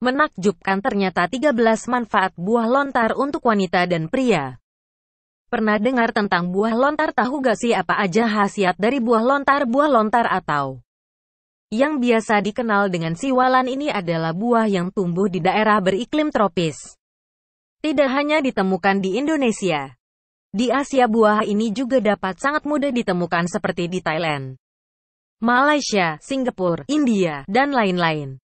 Menakjubkan ternyata 13 manfaat buah lontar untuk wanita dan pria. Pernah dengar tentang buah lontar tahu gak sih apa aja khasiat dari buah lontar? Buah lontar atau yang biasa dikenal dengan siwalan ini adalah buah yang tumbuh di daerah beriklim tropis. Tidak hanya ditemukan di Indonesia. Di Asia buah ini juga dapat sangat mudah ditemukan seperti di Thailand, Malaysia, Singapura, India, dan lain-lain.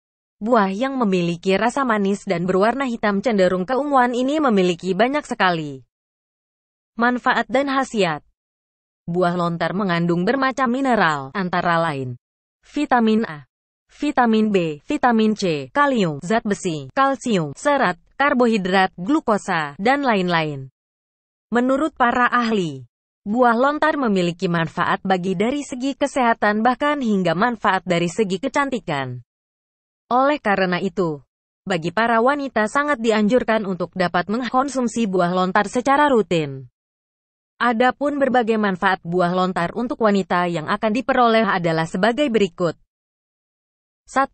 Buah yang memiliki rasa manis dan berwarna hitam cenderung keunguan ini memiliki banyak sekali manfaat dan khasiat. Buah lontar mengandung bermacam mineral, antara lain vitamin A, vitamin B, vitamin C, kalium, zat besi, kalsium, serat, karbohidrat, glukosa, dan lain-lain. Menurut para ahli, buah lontar memiliki manfaat bagi dari segi kesehatan bahkan hingga manfaat dari segi kecantikan. Oleh karena itu, bagi para wanita sangat dianjurkan untuk dapat mengkonsumsi buah lontar secara rutin. Adapun berbagai manfaat buah lontar untuk wanita yang akan diperoleh adalah sebagai berikut. 1.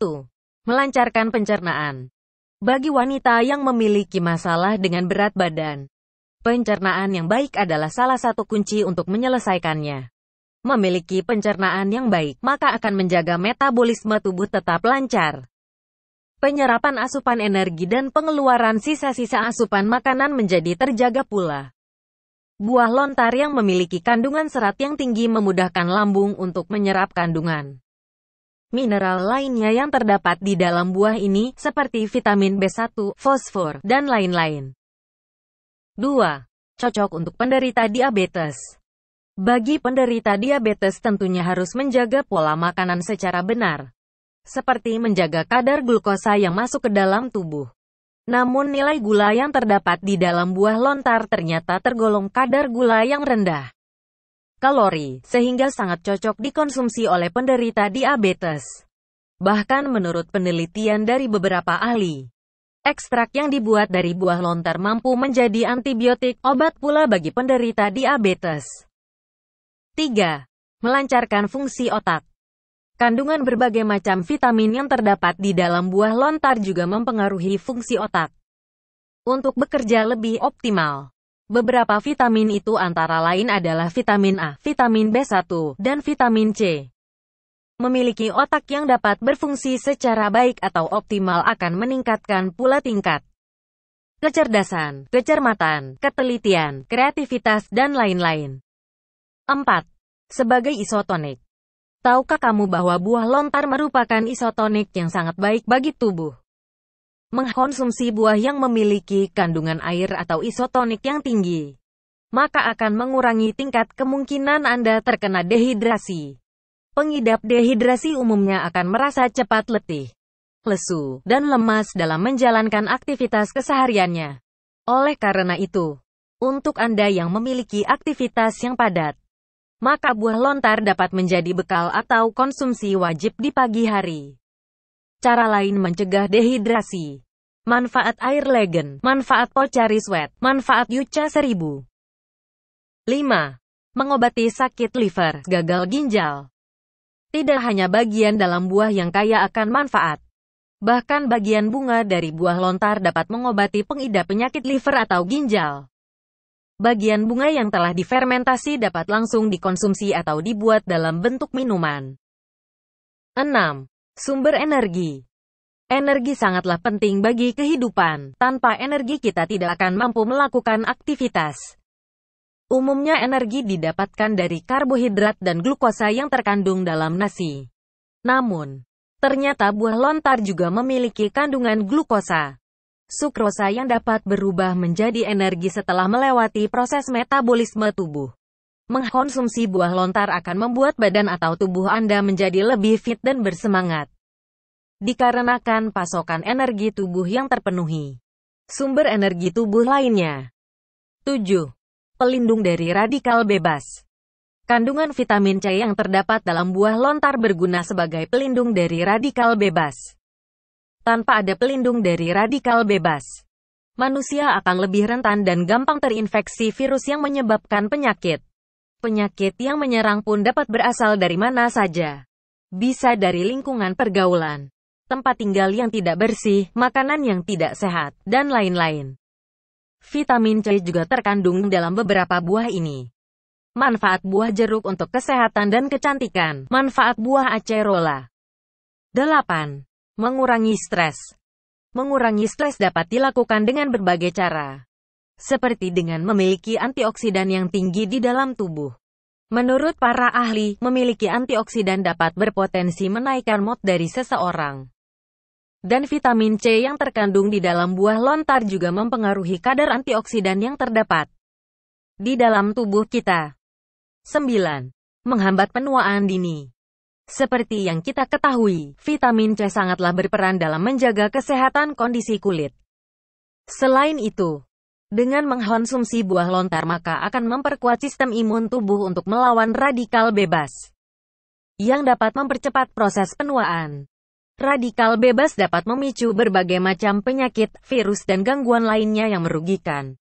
Melancarkan pencernaan. Bagi wanita yang memiliki masalah dengan berat badan, pencernaan yang baik adalah salah satu kunci untuk menyelesaikannya. Memiliki pencernaan yang baik, maka akan menjaga metabolisme tubuh tetap lancar. Penyerapan asupan energi dan pengeluaran sisa-sisa asupan makanan menjadi terjaga pula. Buah lontar yang memiliki kandungan serat yang tinggi memudahkan lambung untuk menyerap kandungan mineral lainnya yang terdapat di dalam buah ini, seperti vitamin B1, fosfor, dan lain-lain. 2. Cocok untuk penderita diabetes. Bagi penderita diabetes tentunya harus menjaga pola makanan secara benar seperti menjaga kadar glukosa yang masuk ke dalam tubuh. Namun nilai gula yang terdapat di dalam buah lontar ternyata tergolong kadar gula yang rendah kalori, sehingga sangat cocok dikonsumsi oleh penderita diabetes. Bahkan menurut penelitian dari beberapa ahli, ekstrak yang dibuat dari buah lontar mampu menjadi antibiotik obat pula bagi penderita diabetes. 3. Melancarkan fungsi otak Kandungan berbagai macam vitamin yang terdapat di dalam buah lontar juga mempengaruhi fungsi otak untuk bekerja lebih optimal. Beberapa vitamin itu antara lain adalah vitamin A, vitamin B1, dan vitamin C. Memiliki otak yang dapat berfungsi secara baik atau optimal akan meningkatkan pula tingkat kecerdasan, kecermatan, ketelitian, kreativitas, dan lain-lain. 4. Sebagai isotonik Tahukah kamu bahwa buah lontar merupakan isotonik yang sangat baik bagi tubuh? Mengkonsumsi buah yang memiliki kandungan air atau isotonik yang tinggi, maka akan mengurangi tingkat kemungkinan Anda terkena dehidrasi. Pengidap dehidrasi umumnya akan merasa cepat letih, lesu, dan lemas dalam menjalankan aktivitas kesehariannya. Oleh karena itu, untuk Anda yang memiliki aktivitas yang padat, maka buah lontar dapat menjadi bekal atau konsumsi wajib di pagi hari. Cara lain mencegah dehidrasi. Manfaat air legen, manfaat pocari sweat, manfaat yuca seribu. 5. Mengobati sakit liver, gagal ginjal. Tidak hanya bagian dalam buah yang kaya akan manfaat. Bahkan bagian bunga dari buah lontar dapat mengobati pengidap penyakit liver atau ginjal. Bagian bunga yang telah difermentasi dapat langsung dikonsumsi atau dibuat dalam bentuk minuman. 6. Sumber energi Energi sangatlah penting bagi kehidupan. Tanpa energi kita tidak akan mampu melakukan aktivitas. Umumnya energi didapatkan dari karbohidrat dan glukosa yang terkandung dalam nasi. Namun, ternyata buah lontar juga memiliki kandungan glukosa. Sukrosa yang dapat berubah menjadi energi setelah melewati proses metabolisme tubuh. Mengkonsumsi buah lontar akan membuat badan atau tubuh Anda menjadi lebih fit dan bersemangat. Dikarenakan pasokan energi tubuh yang terpenuhi. Sumber energi tubuh lainnya. 7. Pelindung dari radikal bebas. Kandungan vitamin C yang terdapat dalam buah lontar berguna sebagai pelindung dari radikal bebas. Tanpa ada pelindung dari radikal bebas, manusia akan lebih rentan dan gampang terinfeksi virus yang menyebabkan penyakit. Penyakit yang menyerang pun dapat berasal dari mana saja. Bisa dari lingkungan pergaulan, tempat tinggal yang tidak bersih, makanan yang tidak sehat, dan lain-lain. Vitamin C juga terkandung dalam beberapa buah ini. Manfaat buah jeruk untuk kesehatan dan kecantikan. Manfaat buah acerola. 8. Mengurangi stres Mengurangi stres dapat dilakukan dengan berbagai cara, seperti dengan memiliki antioksidan yang tinggi di dalam tubuh. Menurut para ahli, memiliki antioksidan dapat berpotensi menaikkan mood dari seseorang. Dan vitamin C yang terkandung di dalam buah lontar juga mempengaruhi kadar antioksidan yang terdapat di dalam tubuh kita. 9. Menghambat penuaan dini seperti yang kita ketahui, vitamin C sangatlah berperan dalam menjaga kesehatan kondisi kulit. Selain itu, dengan mengkonsumsi buah lontar maka akan memperkuat sistem imun tubuh untuk melawan radikal bebas yang dapat mempercepat proses penuaan. Radikal bebas dapat memicu berbagai macam penyakit, virus dan gangguan lainnya yang merugikan.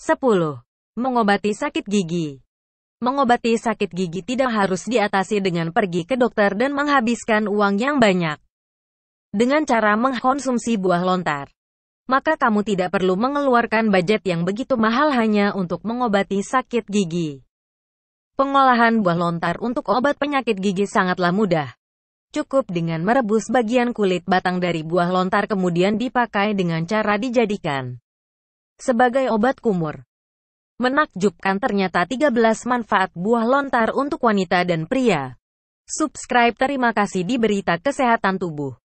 10. Mengobati sakit gigi Mengobati sakit gigi tidak harus diatasi dengan pergi ke dokter dan menghabiskan uang yang banyak. Dengan cara mengkonsumsi buah lontar, maka kamu tidak perlu mengeluarkan budget yang begitu mahal hanya untuk mengobati sakit gigi. Pengolahan buah lontar untuk obat penyakit gigi sangatlah mudah. Cukup dengan merebus bagian kulit batang dari buah lontar kemudian dipakai dengan cara dijadikan sebagai obat kumur. Menakjubkan ternyata 13 manfaat buah lontar untuk wanita dan pria. Subscribe terima kasih di berita kesehatan tubuh.